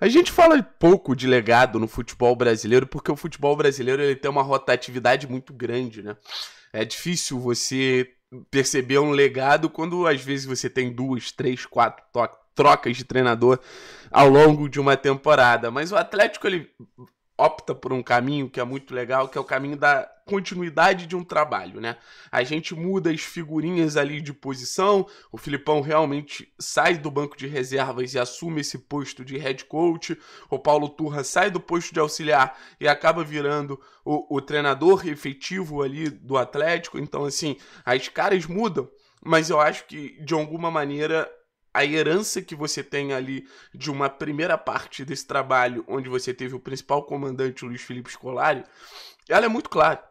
A gente fala pouco de legado no futebol brasileiro, porque o futebol brasileiro ele tem uma rotatividade muito grande, né? É difícil você perceber um legado quando às vezes você tem duas, três, quatro trocas de treinador ao longo de uma temporada. Mas o Atlético ele opta por um caminho que é muito legal, que é o caminho da continuidade de um trabalho, né? A gente muda as figurinhas ali de posição, o Filipão realmente sai do banco de reservas e assume esse posto de head coach, o Paulo Turra sai do posto de auxiliar e acaba virando o, o treinador efetivo ali do Atlético, então assim, as caras mudam, mas eu acho que de alguma maneira a herança que você tem ali de uma primeira parte desse trabalho, onde você teve o principal comandante Luiz Felipe Scolari, ela é muito clara.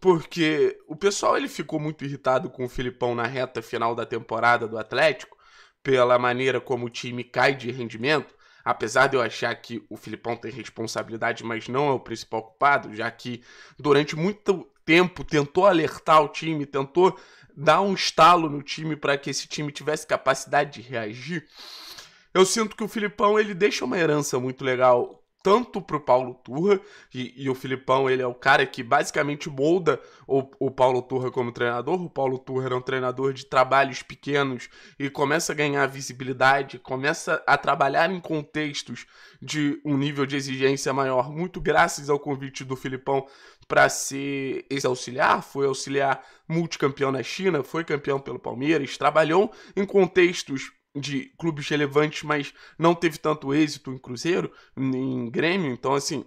Porque o pessoal ele ficou muito irritado com o Filipão na reta final da temporada do Atlético, pela maneira como o time cai de rendimento, apesar de eu achar que o Filipão tem responsabilidade, mas não é o principal culpado, já que durante muito tempo, tentou alertar o time, tentou dar um estalo no time para que esse time tivesse capacidade de reagir. Eu sinto que o Filipão ele deixa uma herança muito legal tanto pro Paulo Turra, e, e, o Filipão ele é o cara que basicamente molda o, o Paulo Turra como treinador. O Paulo Turra era um treinador de trabalhos pequenos e começa a ganhar visibilidade, começa a trabalhar em contextos de um nível de exigência maior, muito graças ao convite do Filipão para ser esse auxiliar, foi auxiliar multicampeão na China, foi campeão pelo Palmeiras, trabalhou em contextos de clubes relevantes, mas não teve tanto êxito em Cruzeiro, em Grêmio. Então, assim,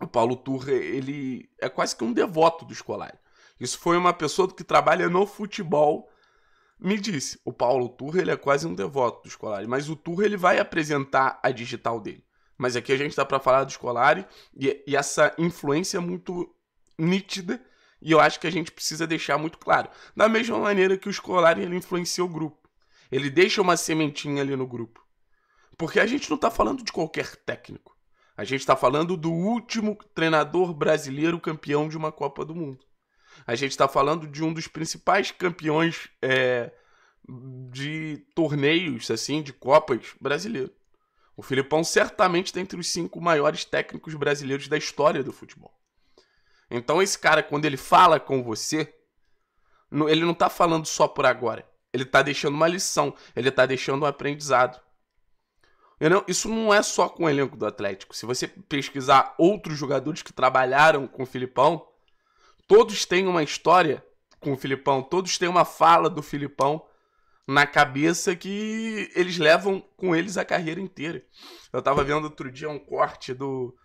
o Paulo Turra, ele é quase que um devoto do Scolari. Isso foi uma pessoa que trabalha no futebol me disse. O Paulo Turra, ele é quase um devoto do Scolari, mas o Turra ele vai apresentar a digital dele. Mas aqui a gente está para falar do Scolari e, e essa influência é muito nítida e eu acho que a gente precisa deixar muito claro. Da mesma maneira que o Scolari ele influenciou o grupo. Ele deixa uma sementinha ali no grupo. Porque a gente não está falando de qualquer técnico. A gente está falando do último treinador brasileiro campeão de uma Copa do Mundo. A gente está falando de um dos principais campeões é, de torneios, assim, de Copas brasileiro. O Filipão certamente está entre os cinco maiores técnicos brasileiros da história do futebol. Então esse cara, quando ele fala com você, ele não está falando só por agora. Ele está deixando uma lição, ele está deixando um aprendizado. Não, isso não é só com o elenco do Atlético. Se você pesquisar outros jogadores que trabalharam com o Filipão, todos têm uma história com o Filipão, todos têm uma fala do Filipão na cabeça que eles levam com eles a carreira inteira. Eu estava vendo outro dia um corte do,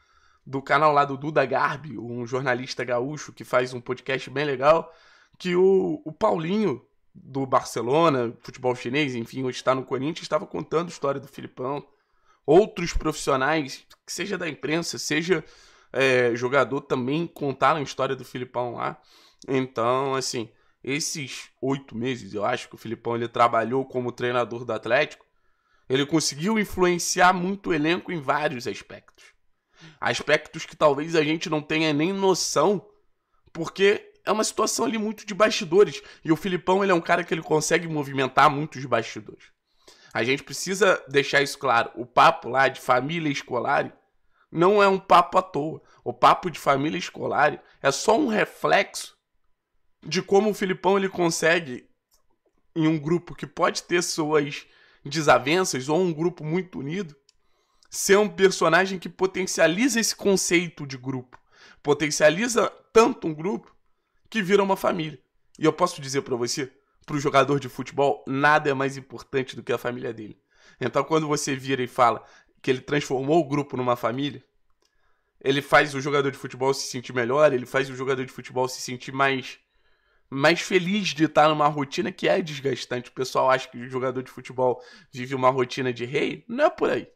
do canal lá do Duda Garbi, um jornalista gaúcho que faz um podcast bem legal, que o, o Paulinho do Barcelona, futebol chinês, enfim, hoje está no Corinthians, estava contando a história do Filipão. Outros profissionais, seja da imprensa, seja é, jogador, também contaram a história do Filipão lá. Então, assim, esses oito meses, eu acho que o Filipão ele trabalhou como treinador do Atlético, ele conseguiu influenciar muito o elenco em vários aspectos. Aspectos que talvez a gente não tenha nem noção, porque é uma situação ali muito de bastidores. E o Filipão, ele é um cara que ele consegue movimentar muito os bastidores. A gente precisa deixar isso claro. O papo lá de família escolar não é um papo à toa. O papo de família escolar é só um reflexo de como o Filipão ele consegue em um grupo que pode ter suas desavenças ou um grupo muito unido, ser um personagem que potencializa esse conceito de grupo, potencializa tanto um grupo que vira uma família. E eu posso dizer para você, para o jogador de futebol, nada é mais importante do que a família dele. Então, quando você vira e fala que ele transformou o grupo numa família, ele faz o jogador de futebol se sentir melhor, ele faz o jogador de futebol se sentir mais mais feliz de estar numa rotina que é desgastante. O pessoal acha que o jogador de futebol vive uma rotina de rei, não é por aí.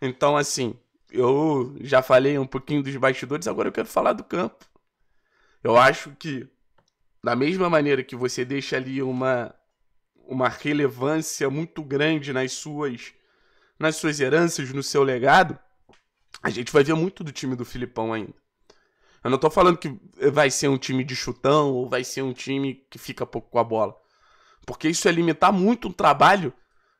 Então, assim, eu já falei um pouquinho dos bastidores, agora eu quero falar do campo. Eu acho que, da mesma maneira que você deixa ali uma, uma relevância muito grande nas suas, nas suas heranças, no seu legado, a gente vai ver muito do time do Filipão ainda. Eu não tô falando que vai ser um time de chutão ou vai ser um time que fica pouco com a bola. Porque isso é limitar muito um trabalho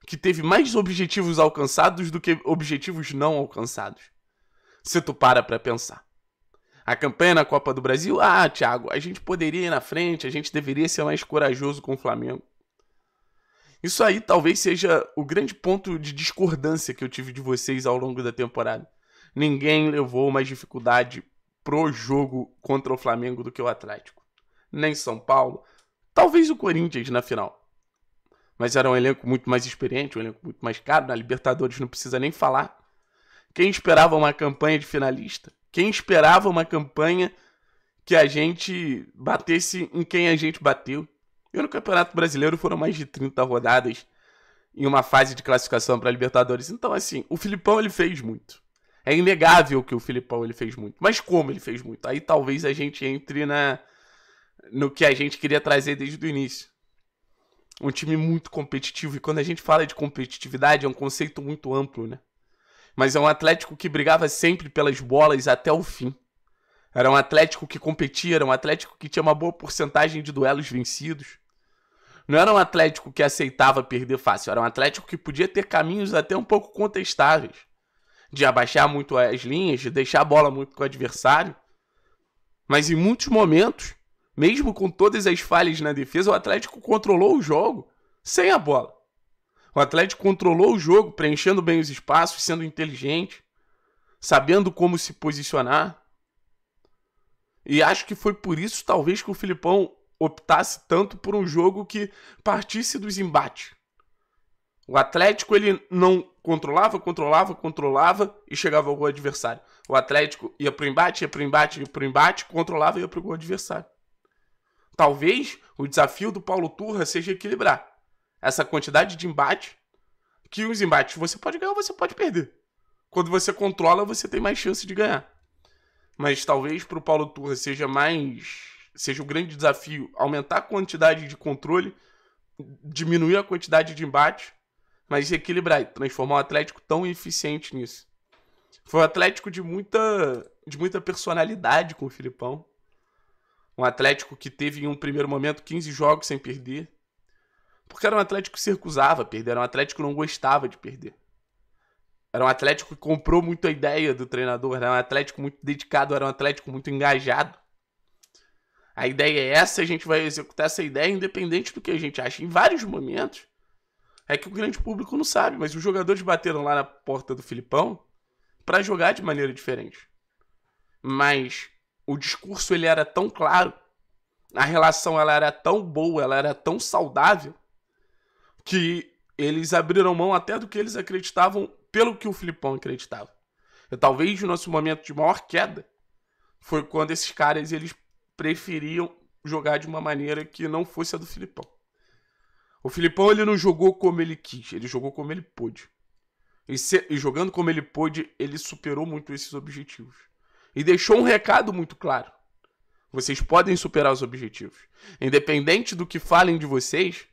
que teve mais objetivos alcançados do que objetivos não alcançados. Se tu para pra pensar a campanha na Copa do Brasil, ah, Thiago, a gente poderia ir na frente, a gente deveria ser mais corajoso com o Flamengo. Isso aí talvez seja o grande ponto de discordância que eu tive de vocês ao longo da temporada. Ninguém levou mais dificuldade pro jogo contra o Flamengo do que o Atlético. Nem São Paulo, talvez o Corinthians na final. Mas era um elenco muito mais experiente, um elenco muito mais caro, na né? Libertadores não precisa nem falar. Quem esperava uma campanha de finalista? Quem esperava uma campanha que a gente batesse em quem a gente bateu? E no Campeonato Brasileiro foram mais de 30 rodadas em uma fase de classificação para Libertadores. Então, assim, o Filipão ele fez muito. É inegável que o Filipão ele fez muito. Mas como ele fez muito? Aí talvez a gente entre na no que a gente queria trazer desde o início. Um time muito competitivo. E quando a gente fala de competitividade, é um conceito muito amplo, né? mas é um Atlético que brigava sempre pelas bolas até o fim. Era um Atlético que competia, era um Atlético que tinha uma boa porcentagem de duelos vencidos. Não era um Atlético que aceitava perder fácil, era um Atlético que podia ter caminhos até um pouco contestáveis. De abaixar muito as linhas, de deixar a bola muito com o adversário. Mas em muitos momentos, mesmo com todas as falhas na defesa, o Atlético controlou o jogo sem a bola. O Atlético controlou o jogo, preenchendo bem os espaços, sendo inteligente, sabendo como se posicionar. E acho que foi por isso, talvez, que o Filipão optasse tanto por um jogo que partisse dos embates. O Atlético ele não controlava, controlava, controlava e chegava ao gol adversário. O Atlético ia pro embate, ia pro embate, ia pro embate, controlava e ia pro gol adversário. Talvez o desafio do Paulo Turra seja equilibrar essa quantidade de embate, que os embates você pode ganhar ou você pode perder. Quando você controla, você tem mais chance de ganhar. Mas talvez para o Paulo Turra seja mais. seja o um grande desafio aumentar a quantidade de controle, diminuir a quantidade de embate, mas equilibrar e transformar o Atlético tão eficiente nisso. Foi um Atlético de muita, de muita personalidade com o Filipão. Um Atlético que teve em um primeiro momento 15 jogos sem perder. Porque era um Atlético que se recusava a perder, era um Atlético que não gostava de perder. Era um Atlético que comprou muito a ideia do treinador, era um Atlético muito dedicado, era um Atlético muito engajado. A ideia é essa, a gente vai executar essa ideia independente do que a gente acha. Em vários momentos, é que o grande público não sabe, mas os jogadores bateram lá na porta do Filipão para jogar de maneira diferente. Mas o discurso ele era tão claro, a relação ela era tão boa, ela era tão saudável, que eles abriram mão até do que eles acreditavam, pelo que o Filipão acreditava. E talvez o nosso momento de maior queda foi quando esses caras eles preferiam jogar de uma maneira que não fosse a do Filipão. O Filipão ele não jogou como ele quis, ele jogou como ele pôde. E, se, e jogando como ele pôde, ele superou muito esses objetivos. E deixou um recado muito claro. Vocês podem superar os objetivos. Independente do que falem de vocês,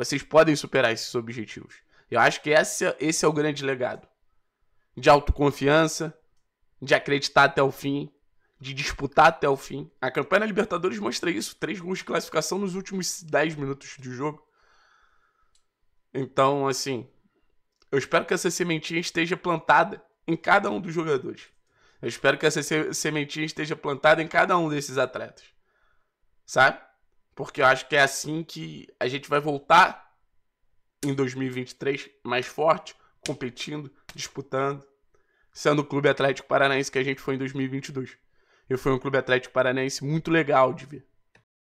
vocês podem superar esses objetivos. Eu acho que esse, esse é o grande legado. De autoconfiança, de acreditar até o fim, de disputar até o fim. A campanha Libertadores mostra isso. Três gols de classificação nos últimos 10 minutos de jogo. Então, assim, eu espero que essa sementinha esteja plantada em cada um dos jogadores. Eu espero que essa sementinha esteja plantada em cada um desses atletas. Sabe? porque eu acho que é assim que a gente vai voltar em 2023 mais forte, competindo, disputando, sendo o Clube Atlético Paranaense que a gente foi em 2022. Eu fui um Clube Atlético Paranaense muito legal de ver.